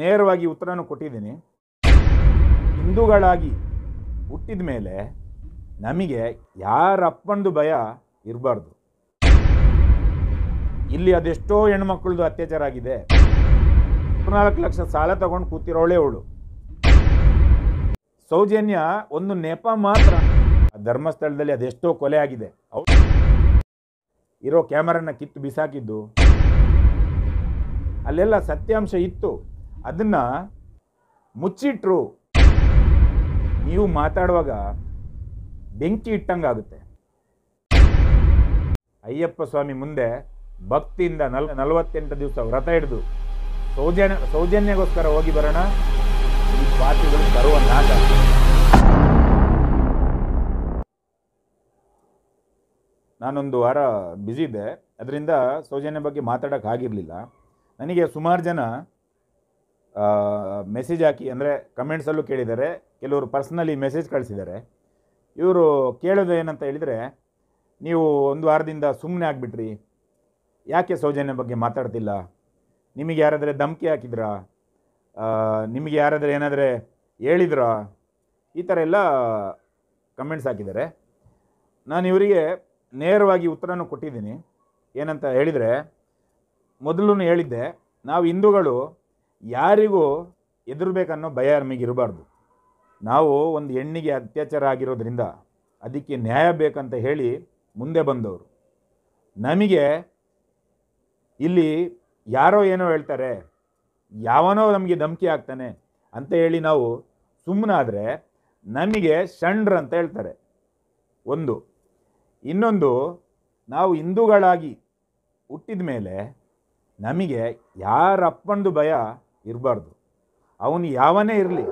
ನೇರವಾಗಿ ಉತ್ತರನೂ ಕೊಟ್ಟಿದ್ದೀನಿ ಹಿಂದೂಗಳಾಗಿ ಹುಟ್ಟಿದ ಮೇಲೆ ನಮಗೆ ಯಾರ ಅಪ್ಪಂದು ಭಯ ಇರಬಾರ್ದು ಇಲ್ಲಿ ಅದೆಷ್ಟೋ ಹೆಣ್ಮಕ್ಳದು ಅತ್ಯಾಚಾರ ಆಗಿದೆ ಇಪ್ಪತ್ನಾಲ್ಕು ಲಕ್ಷ ಸಾಲ ತಗೊಂಡು ಕೂತಿರೋಳೆ ಅವಳು ಸೌಜನ್ಯ ಒಂದು ನೆಪ ಮಾತ್ರ ಧರ್ಮಸ್ಥಳದಲ್ಲಿ ಅದೆಷ್ಟೋ ಕೊಲೆ ಆಗಿದೆ ಇರೋ ಕ್ಯಾಮರನ್ನ ಕಿತ್ತು ಬಿಸಾಕಿದ್ದು ಅಲ್ಲೆಲ್ಲ ಸತ್ಯಾಂಶ ಇತ್ತು ಅದನ್ನ ಮುಚ್ಚಿಟ್ರು ನೀವು ಮಾತಾಡುವಾಗ ಬೆಂಕಿ ಆಗುತ್ತೆ ಅಯ್ಯಪ್ಪ ಸ್ವಾಮಿ ಮುಂದೆ ಭಕ್ತಿಯಿಂದ ನಲ್ ನಲವತ್ತೆಂಟು ದಿವಸ ವ್ರತ ಹಿಡಿದು ಸೌಜನ್ಯ ಸೌಜನ್ಯಗೋಸ್ಕರ ಹೋಗಿ ಬರೋಣ ಈ ಪಾತ್ರಗಳು ಬರುವ ನಾಟ ನಾನೊಂದು ವಾರ ಬ್ಯುಸಿ ಇದ್ದೆ ಅದರಿಂದ ಸೌಜನ್ಯ ಬಗ್ಗೆ ಮಾತಾಡೋಕ್ಕಾಗಿರಲಿಲ್ಲ ನನಗೆ ಸುಮಾರು ಜನ ಮೆಸೇಜ್ ಹಾಕಿ ಅಂದರೆ ಕಮೆಂಟ್ಸಲ್ಲೂ ಕೇಳಿದ್ದಾರೆ ಕೆಲವರು ಪರ್ಸ್ನಲಿ ಮೆಸೇಜ್ ಕಳಿಸಿದ್ದಾರೆ ಇವರು ಕೇಳೋದು ಏನಂತ ಹೇಳಿದರೆ ನೀವು ಒಂದು ವಾರದಿಂದ ಸುಮ್ಮನೆ ಆಗಿಬಿಟ್ರಿ ಯಾಕೆ ಸೌಜನ್ಯ ಬಗ್ಗೆ ಮಾತಾಡ್ತಿಲ್ಲ ನಿಮಗೆ ಯಾರಾದರೆ ಧಮಕಿ ಹಾಕಿದ್ರಾ ನಿಮಗೆ ಯಾರಾದರೆ ಏನಾದರೆ ಹೇಳಿದ್ರಾ ಈ ಥರ ಎಲ್ಲ ಕಮೆಂಟ್ಸ್ ಹಾಕಿದ್ದಾರೆ ನಾನು ಇವರಿಗೆ ನೇರವಾಗಿ ಉತ್ತರನೂ ಕೊಟ್ಟಿದ್ದೀನಿ ಏನಂತ ಹೇಳಿದರೆ ಮೊದಲು ಹೇಳಿದ್ದೆ ನಾವು ಹಿಂದೂಗಳು ಯಾರಿಗೂ ಎದುರಬೇಕನ್ನೋ ಭಯ ನಮಗೆ ಇರಬಾರ್ದು ನಾವು ಒಂದು ಹೆಣ್ಣಿಗೆ ಅತ್ಯಾಚಾರ ಆಗಿರೋದ್ರಿಂದ ಅದಕ್ಕೆ ನ್ಯಾಯ ಬೇಕಂತ ಹೇಳಿ ಮುಂದೆ ಬಂದವರು ನಮಗೆ ಇಲ್ಲಿ ಯಾರೋ ಏನೋ ಹೇಳ್ತಾರೆ ಯಾವನೋ ನಮಗೆ ಧಮಕಿ ಆಗ್ತಾನೆ ಅಂತ ಹೇಳಿ ನಾವು ಸುಮ್ಮನಾದರೆ ನಮಗೆ ಷಂಡ್ರ ಅಂತ ಹೇಳ್ತಾರೆ ಒಂದು ಇನ್ನೊಂದು ನಾವು ಹಿಂದೂಗಳಾಗಿ ಹುಟ್ಟಿದ ಮೇಲೆ ನಮಗೆ ಯಾರ ಭಯ ಇರಬಾರ್ದು ಅವನು ಯಾವನೇ ಇರಲಿ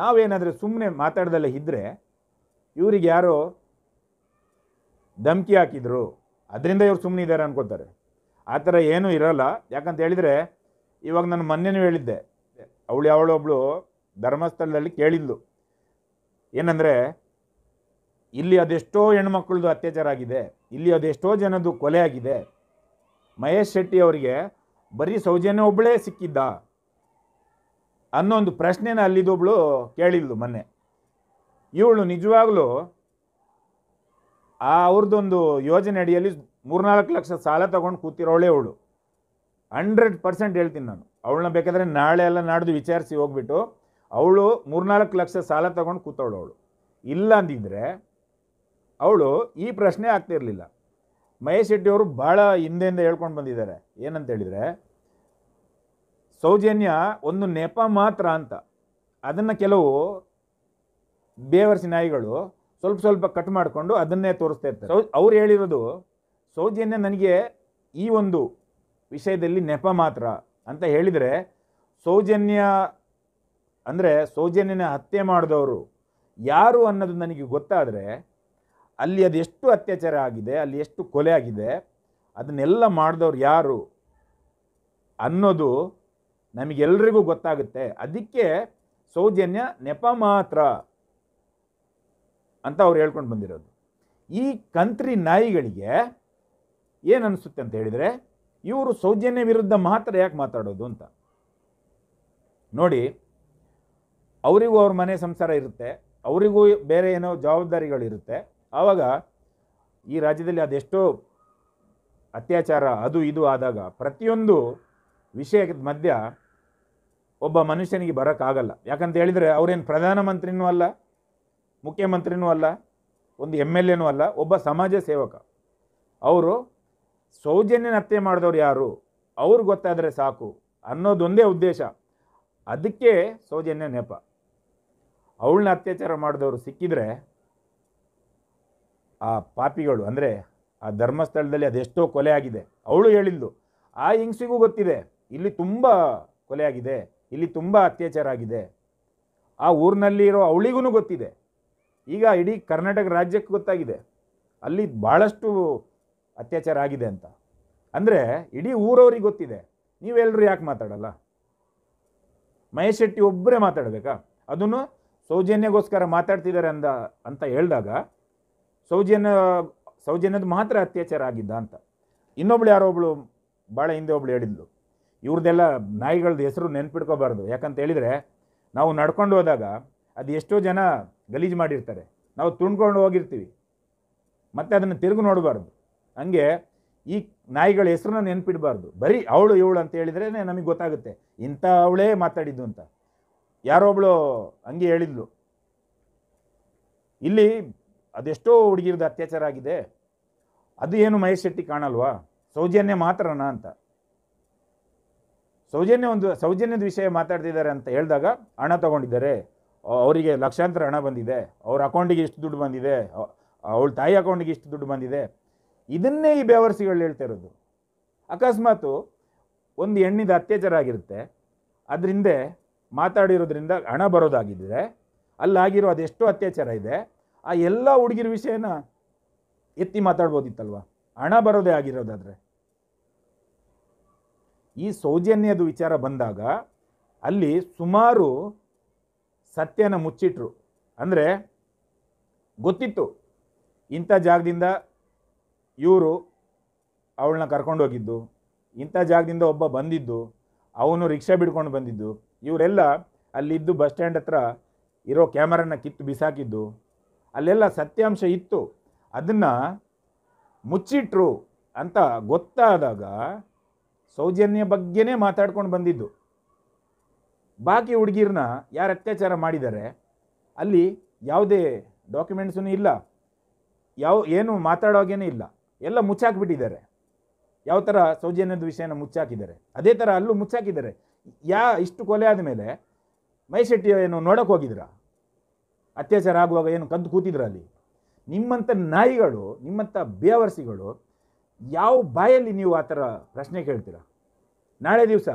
ನಾವೇನಾದರೆ ಸುಮ್ಮನೆ ಮಾತಾಡ್ದಲ್ಲೇ ಇದ್ದರೆ ಇವ್ರಿಗೆ ಯಾರೋ ಧಮಕಿ ಹಾಕಿದ್ರು ಅದರಿಂದ ಇವ್ರು ಸುಮ್ಮನೆ ಇದ್ದಾರೆ ಅನ್ಕೋತಾರೆ ಆ ಥರ ಏನೂ ಇರೋಲ್ಲ ಯಾಕಂತ ಹೇಳಿದರೆ ಇವಾಗ ನಾನು ಮೊನ್ನೆನೂ ಹೇಳಿದ್ದೆ ಅವಳು ಯಾವಳೊಬ್ಳು ಧರ್ಮಸ್ಥಳದಲ್ಲಿ ಕೇಳಿದ್ಲು ಏನಂದರೆ ಇಲ್ಲಿ ಅದೆಷ್ಟೋ ಹೆಣ್ಮಕ್ಳದ್ದು ಅತ್ಯಾಚಾರ ಆಗಿದೆ ಇಲ್ಲಿ ಅದೆಷ್ಟೋ ಜನದ್ದು ಕೊಲೆ ಆಗಿದೆ ಮಹೇಶ್ ಶೆಟ್ಟಿ ಅವರಿಗೆ ಬರೀ ಸೌಜನ್ಯ ಒಬ್ಬಳೇ ಸಿಕ್ಕಿದ್ದ ಅನ್ನೋ ಒಂದು ಪ್ರಶ್ನೆನ ಅಲ್ಲಿದೊಬ್ಳು ಕೇಳಿದ್ಲು ಮೊನ್ನೆ ಇವಳು ನಿಜವಾಗ್ಲೂ ಆ ಅವ್ರದ್ದೊಂದು ಯೋಜನೆ ಅಡಿಯಲ್ಲಿ ಮೂರ್ನಾಲ್ಕು ಲಕ್ಷ ಸಾಲ ತಗೊಂಡು ಕೂತಿರೋಳೆ ಅವಳು ಹಂಡ್ರೆಡ್ ಪರ್ಸೆಂಟ್ ಹೇಳ್ತೀನಿ ನಾನು ಅವಳನ್ನ ಬೇಕಾದರೆ ನಾಳೆ ಎಲ್ಲ ನಾಡ್ದು ವಿಚಾರಿಸಿ ಹೋಗ್ಬಿಟ್ಟು ಅವಳು ಮೂರ್ನಾಲ್ಕು ಲಕ್ಷ ಸಾಲ ತಗೊಂಡು ಕೂತವಳು ಅವಳು ಇಲ್ಲ ಅಂದಿದ್ರೆ ಅವಳು ಈ ಪ್ರಶ್ನೆ ಆಗ್ತಿರಲಿಲ್ಲ ಮಹೇಶ್ ಶೆಟ್ಟಿಯವರು ಭಾಳ ಹಿಂದೆಯಿಂದ ಹೇಳ್ಕೊಂಡು ಬಂದಿದ್ದಾರೆ ಏನಂತ ಹೇಳಿದರೆ ಸೌಜನ್ಯ ಒಂದು ನೆಪ ಮಾತ್ರ ಅಂತ ಅದನ್ನು ಕೆಲವು ಬೇವರ್ಸಿ ನಾಯಿಗಳು ಸ್ವಲ್ಪ ಸ್ವಲ್ಪ ಕಟ್ ಮಾಡಿಕೊಂಡು ಅದನ್ನೇ ತೋರಿಸ್ತಾ ಇರ್ತಾರೆ ಅವ್ರು ಹೇಳಿರೋದು ಸೌಜನ್ಯ ನನಗೆ ಈ ಒಂದು ವಿಷಯದಲ್ಲಿ ನೆಪ ಮಾತ್ರ ಅಂತ ಹೇಳಿದರೆ ಸೌಜನ್ಯ ಅಂದರೆ ಸೌಜನ್ಯನ ಹತ್ಯೆ ಮಾಡಿದವರು ಯಾರು ಅನ್ನೋದು ನನಗೆ ಗೊತ್ತಾದರೆ ಅಲ್ಲಿ ಅದು ಎಷ್ಟು ಅತ್ಯಾಚಾರ ಆಗಿದೆ ಅಲ್ಲಿ ಎಷ್ಟು ಕೊಲೆ ಆಗಿದೆ ಅದನ್ನೆಲ್ಲ ಮಾಡಿದವ್ರು ಯಾರು ಅನ್ನೋದು ನಮಗೆಲ್ರಿಗೂ ಗೊತ್ತಾಗುತ್ತೆ ಅದಕ್ಕೆ ಸೌಜನ್ಯ ನೆಪ ಮಾತ್ರ ಅಂತ ಅವ್ರು ಹೇಳ್ಕೊಂಡು ಬಂದಿರೋದು ಈ ಕಂತ್ರಿ ನಾಯಿಗಳಿಗೆ ಏನು ಅನಿಸುತ್ತೆ ಅಂತ ಹೇಳಿದರೆ ಇವರು ಸೌಜನ್ಯ ವಿರುದ್ಧ ಮಾತ್ರ ಯಾಕೆ ಮಾತಾಡೋದು ಅಂತ ನೋಡಿ ಅವರಿಗೂ ಅವ್ರ ಮನೆ ಸಂಸಾರ ಇರುತ್ತೆ ಅವರಿಗೂ ಬೇರೆ ಏನೋ ಜವಾಬ್ದಾರಿಗಳಿರುತ್ತೆ ಆವಾಗ ಈ ರಾಜ್ಯದಲ್ಲಿ ಅದೆಷ್ಟೋ ಅತ್ಯಾಚಾರ ಅದು ಇದು ಆದಾಗ ಪ್ರತಿಯೊಂದು ವಿಷಯದ ಮಧ್ಯ ಒಬ್ಬ ಮನುಷ್ಯನಿಗೆ ಬರೋಕ್ಕಾಗಲ್ಲ ಯಾಕಂತ ಹೇಳಿದರೆ ಅವರೇನು ಪ್ರಧಾನಮಂತ್ರಿನೂ ಅಲ್ಲ ಮುಖ್ಯಮಂತ್ರಿನೂ ಅಲ್ಲ ಒಂದು ಎಮ್ ಎಲ್ ಎನೂ ಅಲ್ಲ ಒಬ್ಬ ಸಮಾಜ ಸೇವಕ ಅವರು ಸೌಜನ್ಯನ ಹತ್ಯೆ ಮಾಡಿದವ್ರು ಯಾರು ಅವ್ರು ಗೊತ್ತಾದರೆ ಸಾಕು ಅನ್ನೋದೊಂದೇ ಉದ್ದೇಶ ಅದಕ್ಕೆ ಸೌಜನ್ಯ ನೆಪ ಅವಳನ್ನ ಅತ್ಯಾಚಾರ ಮಾಡಿದವರು ಸಿಕ್ಕಿದರೆ ಆ ಪಾಪಿಗಳು ಅಂದರೆ ಆ ಧರ್ಮಸ್ಥಳದಲ್ಲಿ ಅದೆಷ್ಟೋ ಕೊಲೆ ಆಗಿದೆ ಅವಳು ಹೇಳಿದ್ಲು ಆ ಹಿಂಗ್ಸಿಗೂ ಗೊತ್ತಿದೆ ಇಲ್ಲಿ ತುಂಬ ಕೊಲೆಯಾಗಿದೆ ಇಲ್ಲಿ ತುಂಬ ಅತ್ಯಾಚಾರ ಆಗಿದೆ ಆ ಊರಿನಲ್ಲಿರೋ ಅವಳಿಗೂ ಗೊತ್ತಿದೆ ಈಗ ಇಡೀ ಕರ್ನಾಟಕ ರಾಜ್ಯಕ್ಕೆ ಗೊತ್ತಾಗಿದೆ ಅಲ್ಲಿ ಭಾಳಷ್ಟು ಅತ್ಯಾಚಾರ ಆಗಿದೆ ಅಂತ ಅಂದರೆ ಇಡೀ ಊರವ್ರಿಗೆ ಗೊತ್ತಿದೆ ನೀವೆಲ್ಲರೂ ಯಾಕೆ ಮಾತಾಡಲ್ಲ ಮಹೇಶ್ ಶೆಟ್ಟಿ ಒಬ್ಬರೇ ಮಾತಾಡಬೇಕಾ ಅದನ್ನು ಸೌಜನ್ಯಗೋಸ್ಕರ ಮಾತಾಡ್ತಿದ್ದಾರೆ ಅಂದ ಅಂತ ಹೇಳಿದಾಗ ಸೌಜನ್ಯ ಸೌಜನ್ಯದ ಮಾತ್ರ ಅತ್ಯಾಚಾರ ಆಗಿದ್ದ ಅಂತ ಇನ್ನೊಬ್ಳು ಯಾರೋ ಒಬ್ಳು ಭಾಳ ಹಿಂದೆ ಒಬ್ಳು ಹೇಳಿದ್ಲು ಇವ್ರದ್ದೆಲ್ಲ ನಾಯಿಗಳದ್ದು ಹೆಸರು ನೆನ್ಪಿಟ್ಕೋಬಾರ್ದು ಯಾಕಂತ ಹೇಳಿದರೆ ನಾವು ನಡ್ಕೊಂಡು ಹೋದಾಗ ಅದು ಎಷ್ಟೋ ಜನ ಗಲೀಜು ಮಾಡಿರ್ತಾರೆ ನಾವು ತುಂಡ್ಕೊಂಡು ಹೋಗಿರ್ತೀವಿ ಮತ್ತು ಅದನ್ನು ತಿರುಗಿ ನೋಡಬಾರ್ದು ಹಂಗೆ ಈ ನಾಯಿಗಳ ಹೆಸರನ್ನ ನೆನ್ಪಿಡಬಾರ್ದು ಬರೀ ಅವಳು ಇವಳು ಅಂತ ಹೇಳಿದ್ರೇ ನಮಗೆ ಗೊತ್ತಾಗುತ್ತೆ ಇಂಥ ಅವಳೇ ಮಾತಾಡಿದ್ದು ಅಂತ ಯಾರೊಬ್ಳು ಹಂಗೆ ಹೇಳಿದ್ಲು ಇಲ್ಲಿ ಅದೆಷ್ಟೋ ಹುಡುಗಿರದ ಅತ್ಯಾಚಾರ ಆಗಿದೆ ಅದು ಏನು ಮಹೇಶ್ ಶೆಟ್ಟಿ ಕಾಣಲ್ವಾ ಸೌಜನ್ಯ ಮಾತ್ರನಾ ಅಂತ ಸೌಜನ್ಯ ಒಂದು ಸೌಜನ್ಯದ ವಿಷಯ ಮಾತಾಡ್ತಿದ್ದಾರೆ ಅಂತ ಹೇಳಿದಾಗ ಹಣ ತೊಗೊಂಡಿದ್ದಾರೆ ಅವರಿಗೆ ಲಕ್ಷಾಂತರ ಹಣ ಬಂದಿದೆ ಅವ್ರ ಅಕೌಂಟಿಗೆ ಇಷ್ಟು ದುಡ್ಡು ಬಂದಿದೆ ಅವಳ ತಾಯಿ ಅಕೌಂಟಿಗೆ ಇಷ್ಟು ದುಡ್ಡು ಬಂದಿದೆ ಇದನ್ನೇ ಈ ಬೇವರ್ಸಿಗಳು ಹೇಳ್ತಾ ಇರೋದು ಅಕಸ್ಮಾತು ಒಂದು ಹೆಣ್ಣಿದ ಅತ್ಯಾಚಾರ ಆಗಿರುತ್ತೆ ಅದರಿಂದ ಮಾತಾಡಿರೋದ್ರಿಂದ ಹಣ ಬರೋದಾಗಿದ್ದರೆ ಅಲ್ಲಾಗಿರೋ ಅದೆಷ್ಟೋ ಅತ್ಯಾಚಾರ ಇದೆ ಆ ಎಲ್ಲ ಹುಡುಗಿರ ವಿಷಯನ ಎತ್ತಿ ಮಾತಾಡ್ಬೋದಿತ್ತಲ್ವ ಹಣ ಬರೋದೇ ಆಗಿರೋದಾದರೆ ಈ ಸೌಜನ್ಯದ ವಿಚಾರ ಬಂದಾಗ ಅಲ್ಲಿ ಸುಮಾರು ಸತ್ಯನ ಮುಚ್ಚಿಟ್ರು ಅಂದರೆ ಗೊತ್ತಿತ್ತು ಇಂಥ ಜಾಗದಿಂದ ಇವರು ಅವಳನ್ನ ಹೋಗಿದ್ದು ಇಂಥ ಜಾಗದಿಂದ ಒಬ್ಬ ಬಂದಿದ್ದು ಅವನು ರಿಕ್ಷಾ ಬಿಡ್ಕೊಂಡು ಬಂದಿದ್ದು ಇವರೆಲ್ಲ ಅಲ್ಲಿದ್ದು ಬಸ್ ಸ್ಟ್ಯಾಂಡ್ ಹತ್ರ ಇರೋ ಕ್ಯಾಮರನ್ನ ಕಿತ್ತು ಬಿಸಾಕಿದ್ದು ಅಲ್ಲೆಲ್ಲ ಸತ್ಯಾಂಶ ಇತ್ತು ಅದನ್ನು ಮುಚ್ಚಿಟ್ರು ಅಂತ ಗೊತ್ತಾದಾಗ ಸೌಜನ್ಯ ಬಗ್ಗೆನೇ ಮಾತಾಡ್ಕೊಂಡು ಬಂದಿದ್ದು ಬಾಕಿ ಹುಡುಗಿರನ್ನ ಯಾರು ಅತ್ಯಾಚಾರ ಮಾಡಿದ್ದಾರೆ ಅಲ್ಲಿ ಯಾವುದೇ ಡಾಕ್ಯುಮೆಂಟ್ಸೂ ಇಲ್ಲ ಯಾವ ಏನು ಮಾತಾಡೋ ಇಲ್ಲ ಎಲ್ಲ ಮುಚ್ಚಾಕ್ಬಿಟ್ಟಿದ್ದಾರೆ ಯಾವ ಥರ ಸೌಜನ್ಯದ ವಿಷಯನ ಮುಚ್ಚಾಕಿದ್ದಾರೆ ಅದೇ ಥರ ಅಲ್ಲೂ ಮುಚ್ಚಾಕಿದ್ದಾರೆ ಯಾ ಇಷ್ಟು ಕೊಲೆ ಆದಮೇಲೆ ಮೈಶೆಟ್ಟಿ ಏನು ನೋಡೋಕೆ ಹೋಗಿದ್ರಾ ಅತ್ಯಾಚಾರ ಆಗುವಾಗ ಏನು ಕದ್ದು ಕೂತಿದ್ರ ಅಲ್ಲಿ ನಿಮ್ಮಂಥ ನಾಯಿಗಳು ನಿಮ್ಮಂಥ ಬೇವರ್ಸಿಗಳು ಯಾವ ಬಾಯಲ್ಲಿ ನೀವು ಆ ಥರ ಪ್ರಶ್ನೆ ಕೇಳ್ತೀರಾ ನಾಳೆ ದಿವಸ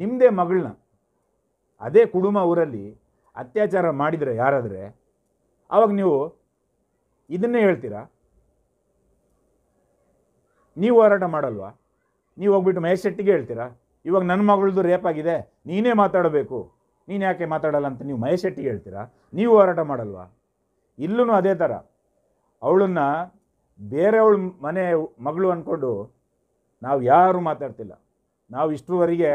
ನಿಮ್ಮದೇ ಮಗಳನ್ನ ಅದೇ ಕುಡುಮ ಊರಲ್ಲಿ ಅತ್ಯಾಚಾರ ಮಾಡಿದರೆ ಯಾರಾದರೆ ಆವಾಗ ನೀವು ಇದನ್ನೇ ಹೇಳ್ತೀರಾ ನೀವು ಹೋರಾಟ ಮಾಡಲ್ವಾ ನೀವು ಹೋಗ್ಬಿಟ್ಟು ಮಹೇಶ್ ಶೆಟ್ಟಿಗೆ ಹೇಳ್ತೀರಾ ಇವಾಗ ನನ್ನ ಮಗಳದು ರೇಪ್ ಆಗಿದೆ ನೀನೇ ಮಾತಾಡಬೇಕು ನೀನು ಯಾಕೆ ಮಾತಾಡಲ್ಲ ಅಂತ ನೀವು ಮಹೇಶ್ ಶೆಟ್ಟಿಗೆ ಹೇಳ್ತೀರಾ ನೀವು ಹೋರಾಟ ಮಾಡಲ್ವಾ ಇಲ್ಲೂ ಅದೇ ಥರ ಅವಳನ್ನು ಬೇರೆಯವಳ ಮನೆ ಮಗಳು ಅಂದ್ಕೊಂಡು ನಾವು ಯಾರೂ ಮಾತಾಡ್ತಿಲ್ಲ ನಾವು ಇಷ್ಟರವರೆಗೆ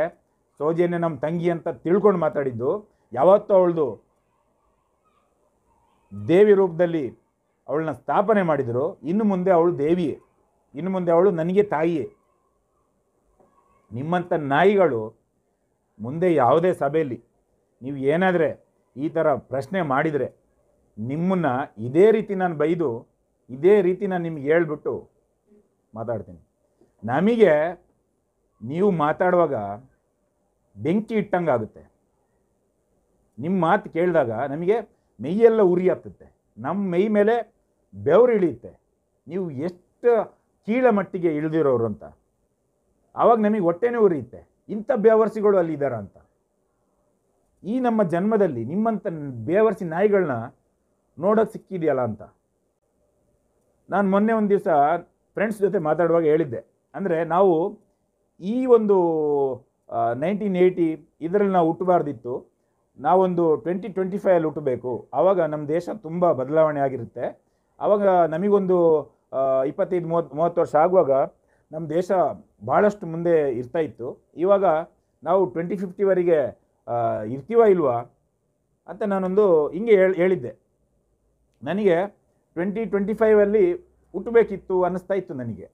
ಸೋಜೇನೆ ನಮ್ಮ ತಂಗಿ ಅಂತ ತಿಳ್ಕೊಂಡು ಮಾತಾಡಿದ್ದು ಯಾವತ್ತೂ ಅವಳದು ದೇವಿ ರೂಪದಲ್ಲಿ ಅವಳನ್ನ ಸ್ಥಾಪನೆ ಮಾಡಿದರು ಇನ್ನು ಮುಂದೆ ಅವಳು ದೇವಿಯೇ ಇನ್ನು ಮುಂದೆ ಅವಳು ನನಗೆ ತಾಯಿಯೇ ನಿಮ್ಮಂಥ ನಾಯಿಗಳು ಮುಂದೆ ಯಾವುದೇ ಸಭೆಯಲ್ಲಿ ನೀವು ಏನಾದರೆ ಈ ಥರ ಪ್ರಶ್ನೆ ಮಾಡಿದರೆ ನಿಮ್ಮನ್ನು ಇದೇ ರೀತಿ ನಾನು ಬೈದು ಇದೇ ರೀತಿ ನಾನು ನಿಮ್ಗೆ ಹೇಳ್ಬಿಟ್ಟು ಮಾತಾಡ್ತೀನಿ ನಮಗೆ ನೀವು ಮಾತಾಡುವಾಗ ಬೆಂಕಿ ಇಟ್ಟಂಗೆ ಆಗುತ್ತೆ ನಿಮ್ಮ ಮಾತು ಕೇಳಿದಾಗ ನಮಗೆ ಮೈಯೆಲ್ಲ ಉರಿ ಹತ್ತುತ್ತೆ ನಮ್ಮ ಮೈ ಮೇಲೆ ಬೆವರು ಇಳಿಯುತ್ತೆ ನೀವು ಎಷ್ಟು ಕೀಳ ಮಟ್ಟಿಗೆ ಇಳಿದಿರೋರು ಅಂತ ಆವಾಗ ನಮಗೆ ಹೊಟ್ಟೆನೇ ಉರಿಯುತ್ತೆ ಇಂಥ ಬೇವರ್ಸಿಗಳು ಅಲ್ಲಿದ್ದಾರ ಅಂತ ಈ ನಮ್ಮ ಜನ್ಮದಲ್ಲಿ ನಿಮ್ಮಂಥ ಬೇವರ್ಸಿ ನಾಯಿಗಳನ್ನ ನೋಡೋಕೆ ಸಿಕ್ಕಿದೆಯಲ್ಲ ಅಂತ ನಾನು ಮೊನ್ನೆ ಒಂದು ದಿವಸ ಫ್ರೆಂಡ್ಸ್ ಜೊತೆ ಮಾತಾಡುವಾಗ ಹೇಳಿದ್ದೆ ಅಂದರೆ ನಾವು ಈ ಒಂದು ನೈನ್ಟೀನ್ ಏಯ್ಟಿ ಇದರಲ್ಲಿ ನಾವು ಹುಟ್ಟಬಾರ್ದಿತ್ತು ನಾವೊಂದು ಟ್ವೆಂಟಿ ಟ್ವೆಂಟಿ ಫೈವಲ್ಲಿ ಹುಟ್ಟಬೇಕು ಆವಾಗ ನಮ್ಮ ದೇಶ ತುಂಬ ಬದಲಾವಣೆ ಆಗಿರುತ್ತೆ ಆವಾಗ ನಮಗೊಂದು ಇಪ್ಪತ್ತೈದು ಮೂವತ್ತು ಮೂವತ್ತು ವರ್ಷ ಆಗುವಾಗ ನಮ್ಮ ದೇಶ ಭಾಳಷ್ಟು ಮುಂದೆ ಇರ್ತಾ ಇತ್ತು ಇವಾಗ ನಾವು ಟ್ವೆಂಟಿ ಫಿಫ್ಟಿವರೆಗೆ ಇರ್ತೀವ ಇಲ್ವಾ ಅಂತ ನಾನೊಂದು ಹಿಂಗೆ ಹೇಳಿದ್ದೆ ನನಗೆ ಟ್ವೆಂಟಿ ಟ್ವೆಂಟಿ ಫೈವಲ್ಲಿ ಹುಟ್ಟಬೇಕಿತ್ತು ಅನ್ನಿಸ್ತಾ ಇತ್ತು ನನಗೆ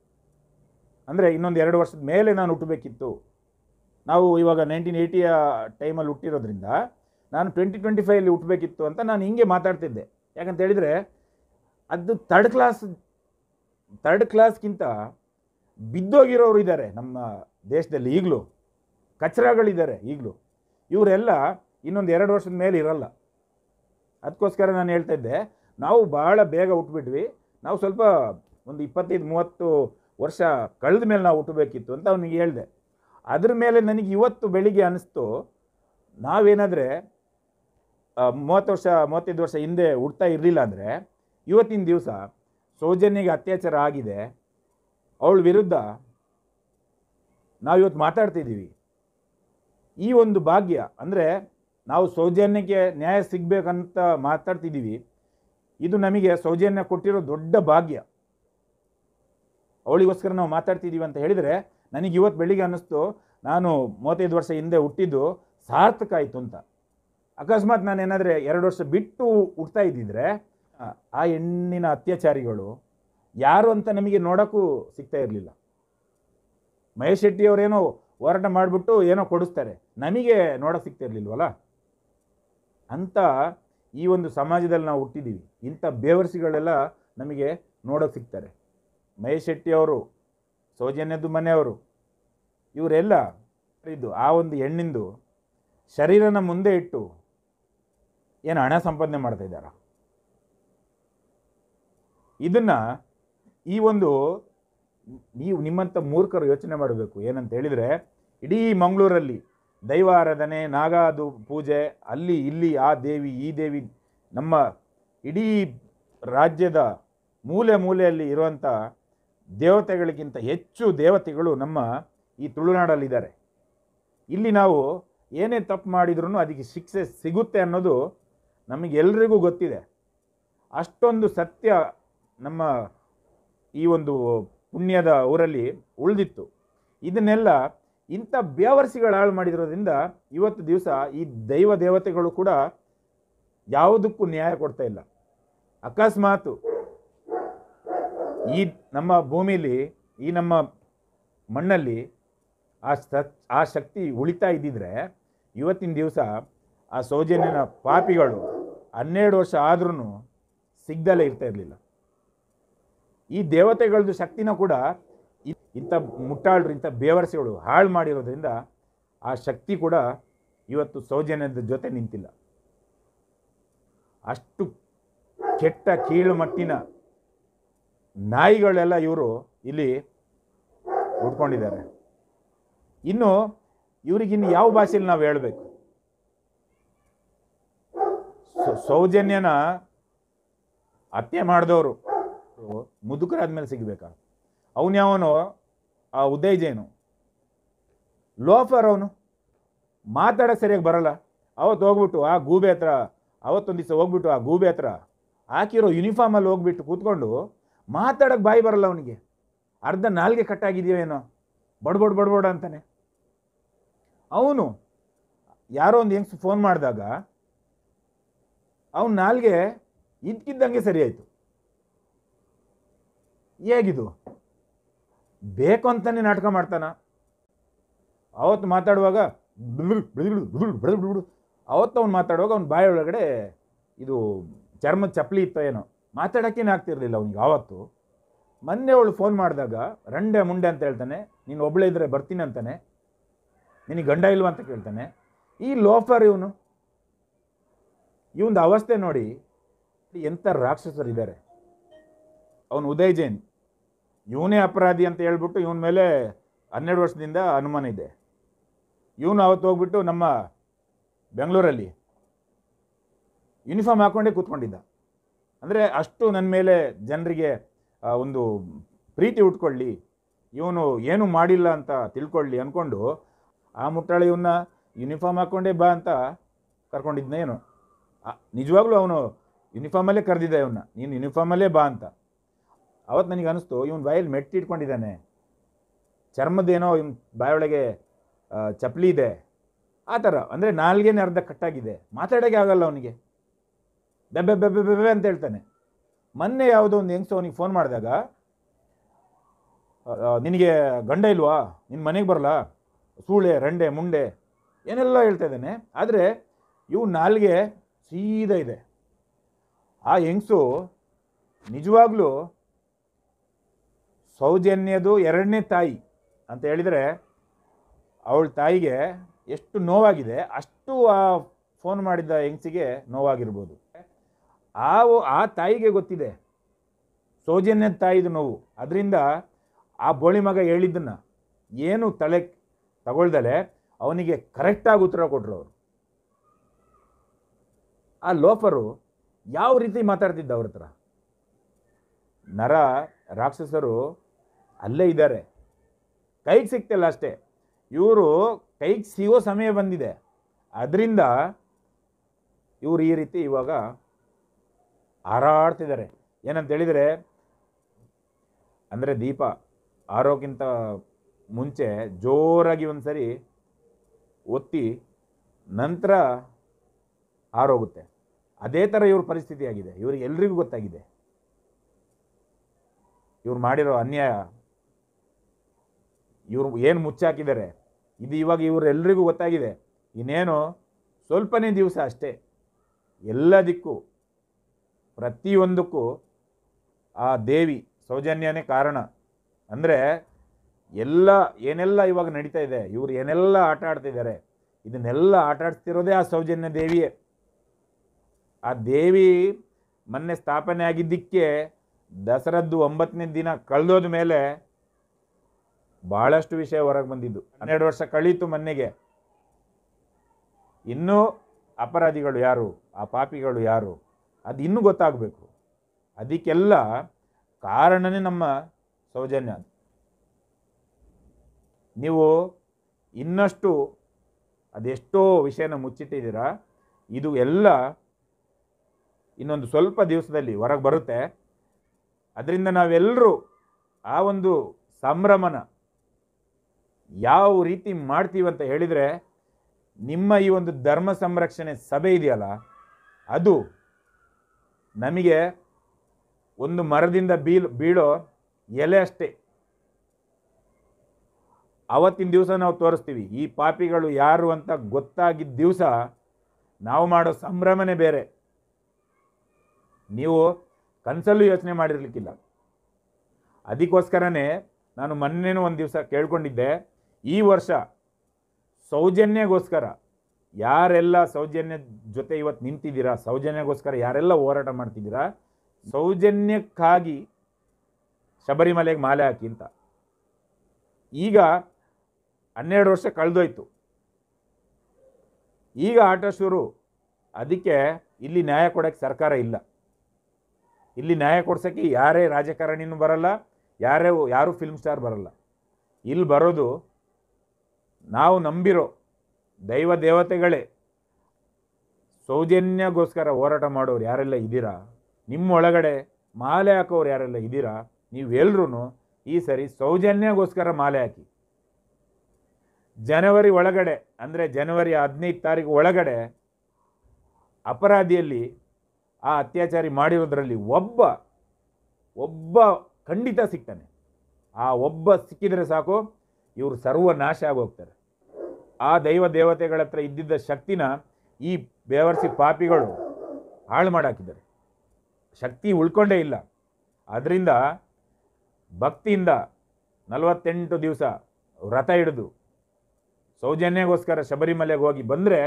ಅಂದರೆ ಇನ್ನೊಂದು ಎರಡು ವರ್ಷದ ಮೇಲೆ ನಾನು ಹುಟ್ಟಬೇಕಿತ್ತು ನಾವು ಇವಾಗ ನೈನ್ಟೀನ್ ಏಯ್ಟಿಯ ಟೈಮಲ್ಲಿ ಹುಟ್ಟಿರೋದ್ರಿಂದ ನಾನು ಟ್ವೆಂಟಿ ಟ್ವೆಂಟಿ ಫೈವಲ್ಲಿ ಹುಟ್ಟಬೇಕಿತ್ತು ಅಂತ ನಾನು ಹಿಂಗೆ ಮಾತಾಡ್ತಿದ್ದೆ ಯಾಕಂತ ಹೇಳಿದರೆ ಅದು ತರ್ಡ್ ಕ್ಲಾಸ್ ತರ್ಡ್ ಕ್ಲಾಸ್ಗಿಂತ ಬಿದ್ದೋಗಿರೋರು ಇದ್ದಾರೆ ನಮ್ಮ ದೇಶದಲ್ಲಿ ಈಗಲೂ ಕಚರಗಳಿದ್ದಾರೆ ಈಗಲೂ ಇವರೆಲ್ಲ ಇನ್ನೊಂದು ಎರಡು ವರ್ಷದ ಮೇಲೆ ಇರಲ್ಲ ಅದಕ್ಕೋಸ್ಕರ ನಾನು ಹೇಳ್ತಾ ಇದ್ದೆ ನಾವು ಭಾಳ ಬೇಗ ಹುಟ್ಟುಬಿಟ್ವಿ ನಾವು ಸ್ವಲ್ಪ ಒಂದು ಇಪ್ಪತ್ತೈದು ಮೂವತ್ತು ವರ್ಷ ಕಳೆದ ಮೇಲೆ ನಾವು ಹುಟ್ಟಬೇಕಿತ್ತು ಅಂತ ಅವನಿಗೆ ಹೇಳಿದೆ ಅದ್ರ ಮೇಲೆ ನನಗೆ ಇವತ್ತು ಬೆಳಿಗ್ಗೆ ಅನ್ನಿಸ್ತು ನಾವೇನಾದರೆ ಮೂವತ್ತು ವರ್ಷ ಮೂವತ್ತೈದು ವರ್ಷ ಹಿಂದೆ ಹುಡ್ತಾ ಇರಲಿಲ್ಲ ಅಂದರೆ ಇವತ್ತಿನ ದಿವಸ ಸೌಜನ್ಯಗೆ ಅತ್ಯಾಚಾರ ಆಗಿದೆ ಅವಳ ವಿರುದ್ಧ ನಾವಿವತ್ತು ಮಾತಾಡ್ತಿದ್ದೀವಿ ಈ ಒಂದು ಭಾಗ್ಯ ಅಂದರೆ ನಾವು ಸೌಜನ್ಯಕ್ಕೆ ನ್ಯಾಯ ಸಿಗಬೇಕಂತ ಮಾತಾಡ್ತಿದ್ದೀವಿ ಇದು ನಮಗೆ ಸೌಜನ್ಯ ಕೊಟ್ಟಿರೋ ದೊಡ್ಡ ಭಾಗ್ಯ ಅವಳಿಗೋಸ್ಕರ ನಾವು ಮಾತಾಡ್ತಿದ್ದೀವಿ ಅಂತ ಹೇಳಿದರೆ ನನಗೆ ಇವತ್ತು ಬೆಳಿಗ್ಗೆ ಅನ್ನಿಸ್ತು ನಾನು ಮೂವತ್ತೈದು ವರ್ಷ ಹಿಂದೆ ಹುಟ್ಟಿದ್ದು ಸಾರ್ಥಕ ಆಯಿತು ಅಂತ ಅಕಸ್ಮಾತ್ ನಾನು ಏನಾದರೆ ಎರಡು ವರ್ಷ ಬಿಟ್ಟು ಹುಡ್ತಾ ಇದ್ದಿದ್ರೆ ಆ ಹೆಣ್ಣಿನ ಅತ್ಯಾಚಾರಿಗಳು ಯಾರು ಅಂತ ನಮಗೆ ನೋಡೋಕ್ಕೂ ಸಿಗ್ತಾ ಇರಲಿಲ್ಲ ಮಹೇಶ್ ಶೆಟ್ಟಿ ಅವರೇನೋ ಹೋರಾಟ ಮಾಡಿಬಿಟ್ಟು ಏನೋ ಕೊಡಿಸ್ತಾರೆ ನಮಗೆ ನೋಡೋಕ್ಕೆ ಸಿಗ್ತಾ ಇರಲಿಲ್ವಲ್ಲ ಅಂತ ಈ ಒಂದು ಸಮಾಜದಲ್ಲಿ ನಾವು ಹುಟ್ಟಿದ್ದೀವಿ ಇಂಥ ಬೇವರ್ಸಿಗಳೆಲ್ಲ ನಮಗೆ ನೋಡೋಕೆ ಸಿಗ್ತಾರೆ ಮಹೇಶ್ ಶೆಟ್ಟಿ ಅವರು ಸೌಜನ್ಯದ್ದು ಮನೆಯವರು ಇವರೆಲ್ಲ ಇದು ಆ ಒಂದು ಹೆಣ್ಣಿಂದು ಶರೀರನ ಮುಂದೆ ಇಟ್ಟು ಏನು ಹಣ ಸಂಪಾದನೆ ಮಾಡ್ತಾ ಇದ್ದಾರ ಇದನ್ನು ಈ ಒಂದು ನೀವು ನಿಮ್ಮಂಥ ಮೂರ್ಖರು ಯೋಚನೆ ಮಾಡಬೇಕು ಏನಂತ ಹೇಳಿದರೆ ಇಡೀ ಮಂಗಳೂರಲ್ಲಿ ದೈವಾರಾಧನೆ ನಾಗಾದು ಪೂಜೆ ಅಲ್ಲಿ ಇಲ್ಲಿ ಆ ದೇವಿ ಈ ದೇವಿ ನಮ್ಮ ಇಡೀ ರಾಜ್ಯದ ಮೂಲೆ ಮೂಲೆಯಲ್ಲಿ ಇರುವಂಥ ದೇವತೆಗಳಿಗಿಂತ ಹೆಚ್ಚು ದೇವತೆಗಳು ನಮ್ಮ ಈ ತುಳುನಾಡಲ್ಲಿದ್ದಾರೆ ಇಲ್ಲಿ ನಾವು ಏನೇ ತಪ್ಪು ಮಾಡಿದ್ರೂ ಅದಕ್ಕೆ ಶಿಕ್ಷೆ ಸಿಗುತ್ತೆ ಅನ್ನೋದು ನಮಗೆಲ್ರಿಗೂ ಗೊತ್ತಿದೆ ಅಷ್ಟೊಂದು ಸತ್ಯ ನಮ್ಮ ಈ ಒಂದು ಪುಣ್ಯದ ಊರಲ್ಲಿ ಉಳಿದಿತ್ತು ಇದನ್ನೆಲ್ಲ ಇಂಥ ಬೇವರ್ಸಿಗಳು ಹಾಳು ಮಾಡಿರೋದ್ರಿಂದ ಇವತ್ತು ದಿವಸ ಈ ದೈವ ದೇವತೆಗಳು ಕೂಡ ಯಾವುದಕ್ಕೂ ನ್ಯಾಯ ಕೊಡ್ತಾ ಇಲ್ಲ ಅಕಸ್ಮಾತು ಈ ನಮ್ಮ ಭೂಮಿಲಿ ಈ ನಮ್ಮ ಮಣ್ಣಲ್ಲಿ ಆ ಸತ್ ಆ ಶಕ್ತಿ ಉಳಿತಾ ಇದ್ದಿದ್ರೆ ಇವತ್ತಿನ ದಿವಸ ಆ ಸೌಜನ್ಯನ ಪಾಪಿಗಳು ಹನ್ನೆರಡು ವರ್ಷ ಆದ್ರೂ ಸಿಗ್ದಲೇ ಇರ್ತಾ ಇರಲಿಲ್ಲ ಈ ದೇವತೆಗಳದ್ದು ಶಕ್ತಿನ ಕೂಡ ಇಂಥ ಮುಟ್ಟಾಳರು ಇಂಥ ಬೇವರ್ಸೆಗಳು ಹಾಳು ಮಾಡಿರೋದ್ರಿಂದ ಆ ಶಕ್ತಿ ಕೂಡ ಇವತ್ತು ಸೌಜನ್ಯದ ಜೊತೆ ನಿಂತಿಲ್ಲ ಅಷ್ಟು ಕೆಟ್ಟ ಕೀಳು ಮಟ್ಟಿನ ನಾಯಿಗಳೆಲ್ಲ ಇವರು ಇಲ್ಲಿ ಉಟ್ಕೊಂಡಿದ್ದಾರೆ ಇನ್ನು ಇವರಿಗಿನ್ನು ಯಾವ ಭಾಷೆಯಲ್ಲಿ ನಾವು ಹೇಳಬೇಕು ಸೌಜನ್ಯನ ಹತ್ಯೆ ಮಾಡಿದವರು ಮುದುಕರಾದ ಮೇಲೆ ಸಿಗಬೇಕಾ ಅವನ್ಯಾವನು ಆ ಉದಯ್ ಏನು ಲೋಫರ್ ಅವನು ಮಾತಾಡೋಕ್ಕೆ ಸರಿಯಾಗಿ ಬರಲ್ಲ ಅವತ್ತು ಹೋಗ್ಬಿಟ್ಟು ಆ ಗೂಬೆ ಹತ್ರ ಅವತ್ತೊಂದು ದಿವಸ ಹೋಗ್ಬಿಟ್ಟು ಆ ಗೂಬೆ ಹತ್ರ ಹಾಕಿರೋ ಯೂನಿಫಾರ್ಮಲ್ಲಿ ಹೋಗ್ಬಿಟ್ಟು ಕೂತ್ಕೊಂಡು ಮಾತಾಡೋಕ್ಕೆ ಬಾಯಿ ಬರಲ್ಲ ಅವನಿಗೆ ಅರ್ಧ ನಾಲ್ಗೆ ಕಟ್ಟಾಗಿದೆಯೇನೋ ಬಡ್ಬಡ್ ಬಡ್ಬೋಡ ಅಂತಾನೆ ಅವನು ಯಾರೋ ಒಂದು ಹೆಂಗ್ಸು ಫೋನ್ ಮಾಡಿದಾಗ ಅವನು ನಾಲ್ಗೆ ಇದ್ದಕ್ಕಿದ್ದಂಗೆ ಸರಿ ಆಯಿತು ಹೇಗಿದು ಬೇಕು ಅಂತಾನೆ ನಾಟಕ ಮಾಡ್ತಾನ ಅವತ್ತು ಮಾತಾಡುವಾಗ ಬಿಡು ಅವತ್ತು ಅವ್ನು ಮಾತಾಡುವಾಗ ಅವ್ನ ಬಾಯಿ ಒಳಗಡೆ ಇದು ಚರ್ಮದ ಚಪ್ಪಲಿ ಇತ್ತ ಏನೋ ಮಾತಾಡೋಕ್ಕೇನು ಆಗ್ತಿರ್ಲಿಲ್ಲ ಅವ್ನಿಗೆ ಆವತ್ತು ಮೊನ್ನೆ ಅವಳು ಫೋನ್ ಮಾಡಿದಾಗ ರಂಡೆ ಮುಂಡೆ ಅಂತ ಹೇಳ್ತಾನೆ ನೀನು ಒಬ್ಬಳೇ ಇದ್ರೆ ಬರ್ತೀನಿ ಅಂತಾನೆ ನಿನಗೆ ಗಂಡ ಇಲ್ವಾ ಅಂತ ಕೇಳ್ತಾನೆ ಈ ಲೋಫರ್ ಇವನು ಇವನ ಅವಸ್ಥೆ ನೋಡಿ ಎಂಥ ರಾಕ್ಷಸರು ರಾಕ್ಷಸರಿದ್ದಾರೆ ಅವನು ಉದಯ್ ಜೈನ್ ಇವನೇ ಅಪರಾಧಿ ಅಂತ ಹೇಳ್ಬಿಟ್ಟು ಇವನ ಮೇಲೆ ಹನ್ನೆರಡು ವರ್ಷದಿಂದ ಅನುಮಾನ ಇದೆ ಇವನು ಅವತ್ತು ಹೋಗ್ಬಿಟ್ಟು ನಮ್ಮ ಬೆಂಗಳೂರಲ್ಲಿ ಯೂನಿಫಾರ್ಮ್ ಹಾಕ್ಕೊಂಡೇ ಕೂತ್ಕೊಂಡಿದ್ದ ಅಂದರೆ ಅಷ್ಟು ನನ್ನ ಮೇಲೆ ಜನರಿಗೆ ಒಂದು ಪ್ರೀತಿ ಉಟ್ಕೊಳ್ಳಿ ಇವನು ಏನು ಮಾಡಿಲ್ಲ ಅಂತ ತಿಳ್ಕೊಳ್ಳಿ ಅಂದ್ಕೊಂಡು ಆ ಮುಟ್ಟಾಳಿ ಇವನ್ನ ಯೂನಿಫಾರ್ಮ್ ಹಾಕ್ಕೊಂಡೇ ಬಾ ಅಂತ ಕರ್ಕೊಂಡಿದ್ನ ಏನು ನಿಜವಾಗ್ಲೂ ಅವನು ಯೂನಿಫಾರ್ಮಲ್ಲೇ ಕರೆದಿದ್ದ ಇವನ್ನ ನೀನು ಯೂನಿಫಾರ್ಮಲ್ಲೇ ಬಾ ಅಂತ ಅವತ್ತು ನನಗೆ ಅನಿಸ್ತು ಇವನು ಬಾಯಲ್ಲಿ ಮೆಟ್ಟಿ ಇಟ್ಕೊಂಡಿದ್ದಾನೆ ಚರ್ಮದೇನೋ ಇವನು ಬಾಯೊಳಗೆ ಚಪ್ಪಲಿ ಇದೆ ಆ ಥರ ಅಂದರೆ ನಾಲ್ಗೆನೇ ಅರ್ಧ ಕಟ್ಟಾಗಿದೆ ಮಾತಾಡೋಕ್ಕೆ ಆಗಲ್ಲ ಅವನಿಗೆ ಬೆಬ್ಬೆ ಬೆಬ್ಬೆ ಬೆಬ್ಬೆ ಅಂತ ಹೇಳ್ತಾನೆ ಮೊನ್ನೆ ಯಾವುದೋ ಒಂದು ಹೆಂಗ್ಸು ಅವನಿಗೆ ಫೋನ್ ಮಾಡಿದಾಗ ನಿನಗೆ ಗಂಡ ಇಲ್ವಾ ನಿನ್ನ ಮನೆಗೆ ಬರಲ್ಲ ಸೂಳೆ ರಂಡೆ ಮುಂಡೆ ಏನೆಲ್ಲ ಹೇಳ್ತಾ ಇದ್ದಾನೆ ಆದರೆ ಇವು ನಾಲ್ಗೆ ಸೀದಾ ಇದೆ ಆ ಹೆಂಗ್ಸು ನಿಜವಾಗ್ಲೂ ಸೌಜನ್ಯದು ಎರಡನೇ ತಾಯಿ ಅಂತ ಹೇಳಿದರೆ ಅವಳ ತಾಯಿಗೆ ಎಷ್ಟು ನೋವಾಗಿದೆ ಅಷ್ಟು ಆ ಫೋನ್ ಮಾಡಿದ್ದ ಹೆಂಗಸಿಗೆ ನೋವಾಗಿರ್ಬೋದು ಆ ಆ ತಾಯಿಗೆ ಗೊತ್ತಿದೆ ಸೌಜನ್ಯದ ತಾಯಿದು ನೋವು ಅದರಿಂದ ಆ ಬೋಳಿ ಮಗ ಹೇಳಿದ್ದನ್ನು ಏನು ತಲೆ ತಗೊಳ್ದಲೆ ಅವನಿಗೆ ಕರೆಕ್ಟಾಗಿ ಉತ್ತರ ಕೊಟ್ಟರು ಅವರು ಆ ಲೋಫರು ಯಾವ ರೀತಿ ಮಾತಾಡ್ತಿದ್ದ ಅವ್ರ ಹತ್ರ ನರ ರಾಕ್ಷಸರು ಅಲ್ಲೇ ಇದ್ದಾರೆ ಕೈಗೆ ಸಿಗ್ತಿಲ್ಲ ಅಷ್ಟೇ ಇವರು ಕೈಗೆ ಸಿಗೋ ಸಮಯ ಬಂದಿದೆ ಅದರಿಂದ ಇವರು ಈ ರೀತಿ ಇವಾಗ ಹಾರಾಡ್ತಿದ್ದಾರೆ ಏನಂತ ಹೇಳಿದರೆ ಅಂದರೆ ದೀಪ ಆರೋಗ್ಯಕ್ಕಿಂತ ಮುಂಚೆ ಜೋರಾಗಿ ಒಂದು ಸರಿ ಒತ್ತಿ ನಂತರ ಹಾರೋಗುತ್ತೆ ಅದೇ ಥರ ಇವ್ರ ಪರಿಸ್ಥಿತಿ ಆಗಿದೆ ಇವ್ರಿಗೆ ಎಲ್ರಿಗೂ ಗೊತ್ತಾಗಿದೆ ಇವ್ರು ಮಾಡಿರೋ ಅನ್ಯಾಯ ಇವರು ಏನು ಮುಚ್ಚಾಕಿದ್ದಾರೆ ಇದು ಇವಾಗ ಇವರೆಲ್ಲರಿಗೂ ಗೊತ್ತಾಗಿದೆ ಇನ್ನೇನು ಸ್ವಲ್ಪನೇ ದಿವಸ ಅಷ್ಟೇ ಎಲ್ಲದಕ್ಕೂ ಪ್ರತಿಯೊಂದಕ್ಕೂ ಆ ದೇವಿ ಸೌಜನ್ಯನೇ ಕಾರಣ ಅಂದರೆ ಎಲ್ಲ ಏನೆಲ್ಲ ಇವಾಗ ನಡೀತಾ ಇದೆ ಇವರು ಏನೆಲ್ಲ ಆಟ ಆಡ್ತಿದ್ದಾರೆ ಇದನ್ನೆಲ್ಲ ಆಟ ಆಡ್ತಿರೋದೇ ಆ ಸೌಜನ್ಯ ದೇವಿಯೇ ಆ ದೇವಿ ಮೊನ್ನೆ ಸ್ಥಾಪನೆ ಆಗಿದ್ದಕ್ಕೆ ದಸರದ್ದು ಒಂಬತ್ತನೇ ದಿನ ಕಳೆದೋದ ಮೇಲೆ ಬಹಳಷ್ಟು ವಿಷಯ ಹೊರಗೆ ಬಂದಿದ್ದು ಹನ್ನೆರಡು ವರ್ಷ ಕಳೀತು ಮೊನ್ನೆಗೆ ಇನ್ನೂ ಅಪರಾಧಿಗಳು ಯಾರು ಆ ಪಾಪಿಗಳು ಯಾರು ಅದು ಇನ್ನೂ ಗೊತ್ತಾಗಬೇಕು ಅದಕ್ಕೆಲ್ಲ ಕಾರಣನೇ ನಮ್ಮ ಸೌಜನ್ಯ ನೀವು ಇನ್ನಷ್ಟು ಅದೆಷ್ಟೋ ವಿಷಯನ ಮುಚ್ಚಿಟ್ಟಿದ್ದೀರಾ ಇದು ಎಲ್ಲ ಇನ್ನೊಂದು ಸ್ವಲ್ಪ ದಿವಸದಲ್ಲಿ ಹೊರಗೆ ಬರುತ್ತೆ ಅದರಿಂದ ನಾವೆಲ್ಲರೂ ಆ ಒಂದು ಸಂಭ್ರಮನ ಯಾವ ರೀತಿ ಅಂತ ಹೇಳಿದರೆ ನಿಮ್ಮ ಈ ಒಂದು ಧರ್ಮ ಸಂರಕ್ಷಣೆ ಸಭೆ ಇದೆಯಲ್ಲ ಅದು ನಮಗೆ ಒಂದು ಮರದಿಂದ ಬೀಲ್ ಬೀಳೋ ಎಲೆ ಅಷ್ಟೇ ಅವತ್ತಿನ ದಿವಸ ನಾವು ತೋರಿಸ್ತೀವಿ ಈ ಪಾಪಿಗಳು ಯಾರು ಅಂತ ಗೊತ್ತಾಗಿದ್ದ ದಿವಸ ನಾವು ಮಾಡೋ ಸಂಭ್ರಮನೇ ಬೇರೆ ನೀವು ಕನಸಲ್ಲೂ ಯೋಚನೆ ಮಾಡಿರಲಿಕ್ಕಿಲ್ಲ ಅದಕ್ಕೋಸ್ಕರನೇ ನಾನು ಮೊನ್ನೆನೂ ಒಂದು ದಿವಸ ಕೇಳ್ಕೊಂಡಿದ್ದೆ ಈ ವರ್ಷ ಸೌಜನ್ಯಗೋಸ್ಕರ ಯಾರೆಲ್ಲ ಸೌಜನ್ಯ ಜೊತೆ ಇವತ್ತು ನಿಂತಿದ್ದೀರಾ ಸೌಜನ್ಯಗೋಸ್ಕರ ಯಾರೆಲ್ಲ ಹೋರಾಟ ಮಾಡ್ತಿದ್ದೀರಾ ಸೌಜನ್ಯಕ್ಕಾಗಿ ಶಬರಿಮಲೆಗೆ ಮಾಲೆ ಹಾಕಿ ಅಂತ ಈಗ ಹನ್ನೆರಡು ವರ್ಷ ಕಳೆದೋಯ್ತು ಈಗ ಆಟ ಶುರು ಅದಕ್ಕೆ ಇಲ್ಲಿ ನ್ಯಾಯ ಕೊಡೋಕ್ಕೆ ಸರ್ಕಾರ ಇಲ್ಲ ಇಲ್ಲಿ ನ್ಯಾಯ ಕೊಡ್ಸೋಕ್ಕೆ ಯಾರೇ ರಾಜಕಾರಣಿನೂ ಬರಲ್ಲ ಯಾರೇ ಯಾರೂ ಫಿಲ್ಮ್ ಸ್ಟಾರ್ ಬರಲ್ಲ ಇಲ್ಲಿ ಬರೋದು ನಾವು ನಂಬಿರೋ ದೈವ ದೇವತೆಗಳೇ ಸೌಜನ್ಯಗೋಸ್ಕರ ಹೋರಾಟ ಮಾಡೋರು ಯಾರೆಲ್ಲ ಇದ್ದೀರಾ ನಿಮ್ಮೊಳಗಡೆ ಮಾಲೆ ಹಾಕೋರು ಯಾರೆಲ್ಲ ಇದ್ದೀರಾ ನೀವೆಲ್ಲರೂ ಈ ಸರಿ ಸೌಜನ್ಯಗೋಸ್ಕರ ಮಾಲೆ ಹಾಕಿ ಜನವರಿ ಒಳಗಡೆ ಅಂದರೆ ಜನವರಿ ಹದಿನೈದು ತಾರೀಕು ಒಳಗಡೆ ಅಪರಾಧಿಯಲ್ಲಿ ಆ ಅತ್ಯಾಚಾರಿ ಮಾಡಿರೋದ್ರಲ್ಲಿ ಒಬ್ಬ ಒಬ್ಬ ಖಂಡಿತ ಸಿಗ್ತಾನೆ ಆ ಒಬ್ಬ ಸಿಕ್ಕಿದರೆ ಸಾಕು ಇವರು ನಾಶ ಆಗೋಗ್ತಾರೆ ಆ ದೈವ ದೇವತೆಗಳ ಹತ್ರ ಇದ್ದಿದ್ದ ಶಕ್ತಿನ ಈ ಬೇವರ್ಸಿ ಪಾಪಿಗಳು ಹಾಳು ಮಾಡಾಕಿದ್ದಾರೆ ಶಕ್ತಿ ಉಳ್ಕೊಂಡೇ ಇಲ್ಲ ಅದರಿಂದ ಭಕ್ತಿಯಿಂದ ನಲವತ್ತೆಂಟು ದಿವಸ ವ್ರತ ಹಿಡಿದು ಸೌಜನ್ಯಗೋಸ್ಕರ ಶಬರಿಮಲೆಗೆ ಹೋಗಿ ಬಂದರೆ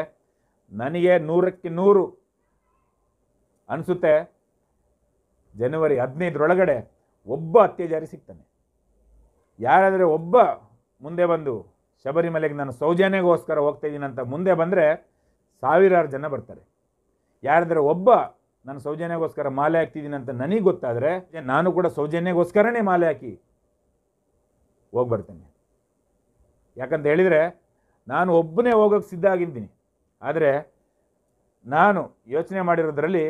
ನನಗೆ ನೂರಕ್ಕೆ ನೂರು ಅನಿಸುತ್ತೆ ಜನವರಿ ಹದಿನೈದರೊಳಗಡೆ ಒಬ್ಬ ಅತ್ಯಾಚಾರಿ ಸಿಗ್ತಾನೆ ಯಾರಾದರೆ ಒಬ್ಬ ಮುಂದೆ ಬಂದು ಶಬರಿಮಲೆಗೆ ನಾನು ಸೌಜನ್ಯಗೋಸ್ಕರ ಹೋಗ್ತಾ ಇದ್ದೀನಿ ಅಂತ ಮುಂದೆ ಬಂದರೆ ಸಾವಿರಾರು ಜನ ಬರ್ತಾರೆ ಯಾರಾದ್ರೂ ಒಬ್ಬ ನಾನು ಸೌಜನ್ಯಗೋಸ್ಕರ ಮಾಲೆ ಹಾಕ್ತಿದ್ದೀನಿ ಅಂತ ನನಗೆ ಗೊತ್ತಾದರೆ ನಾನು ಕೂಡ ಸೌಜನ್ಯಗೋಸ್ಕರನೇ ಮಾಲೆ ಹಾಕಿ ಹೋಗ್ಬರ್ತೇನೆ ಯಾಕಂತ ಹೇಳಿದರೆ ನಾನು ಒಬ್ಬನೇ ಹೋಗೋಕ್ಕೆ ಸಿದ್ಧ ಆಗಿದ್ದೀನಿ ಆದರೆ ನಾನು ಯೋಚನೆ ಮಾಡಿರೋದ್ರಲ್ಲಿ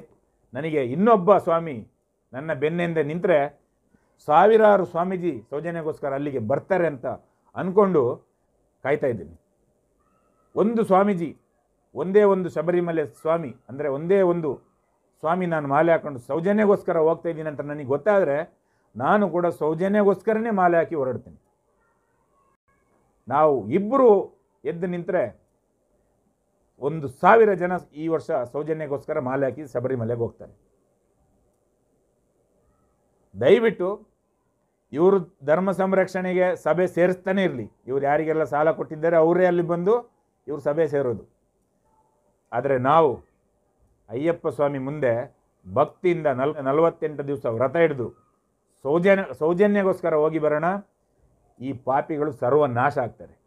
ನನಗೆ ಇನ್ನೊಬ್ಬ ಸ್ವಾಮಿ ನನ್ನ ಬೆನ್ನೆಯಿಂದ ನಿಂತರೆ ಸಾವಿರಾರು ಸ್ವಾಮೀಜಿ ಸೌಜನ್ಯಗೋಸ್ಕರ ಅಲ್ಲಿಗೆ ಬರ್ತಾರೆ ಅಂತ ಅಂದ್ಕೊಂಡು ಕಾಯ್ತಾ ಇದ್ದೀನಿ ಒಂದು ಸ್ವಾಮೀಜಿ ಒಂದೇ ಒಂದು ಶಬರಿಮಲೆ ಸ್ವಾಮಿ ಅಂದರೆ ಒಂದೇ ಒಂದು ಸ್ವಾಮಿ ನಾನು ಮಾಲೆ ಹಾಕ್ಕೊಂಡು ಸೌಜನ್ಯಗೋಸ್ಕರ ಹೋಗ್ತಾ ಇದ್ದೀನಿ ಅಂತ ನನಗೆ ಗೊತ್ತಾದರೆ ನಾನು ಕೂಡ ಸೌಜನ್ಯಗೋಸ್ಕರನೇ ಮಾಲೆ ಹಾಕಿ ಹೊರಡ್ತೀನಿ ನಾವು ಇಬ್ಬರು ಎದ್ದು ನಿಂತರೆ ಒಂದು ಸಾವಿರ ಜನ ಈ ವರ್ಷ ಸೌಜನ್ಯಗೋಸ್ಕರ ಮಾಲೆ ಹಾಕಿ ಶಬರಿಮಲೆಗೆ ಹೋಗ್ತಾರೆ ದಯವಿಟ್ಟು ಇವರು ಧರ್ಮ ಸಂರಕ್ಷಣೆಗೆ ಸಭೆ ಸೇರಿಸ್ತಾನೆ ಇರಲಿ ಇವ್ರು ಯಾರಿಗೆಲ್ಲ ಸಾಲ ಕೊಟ್ಟಿದ್ದಾರೆ ಅವರೇ ಅಲ್ಲಿ ಬಂದು ಇವರು ಸಭೆ ಸೇರೋದು ಆದರೆ ನಾವು ಅಯ್ಯಪ್ಪ ಸ್ವಾಮಿ ಮುಂದೆ ಭಕ್ತಿಯಿಂದ ನಲ್ ನಲವತ್ತೆಂಟು ದಿವಸ ವ್ರತ ಹಿಡಿದು ಸೌಜನ್ಯ ಸೌಜನ್ಯಗೋಸ್ಕರ ಹೋಗಿ ಬರೋಣ ಈ ಪಾಪಿಗಳು ಸರ್ವನಾಶ ಆಗ್ತಾರೆ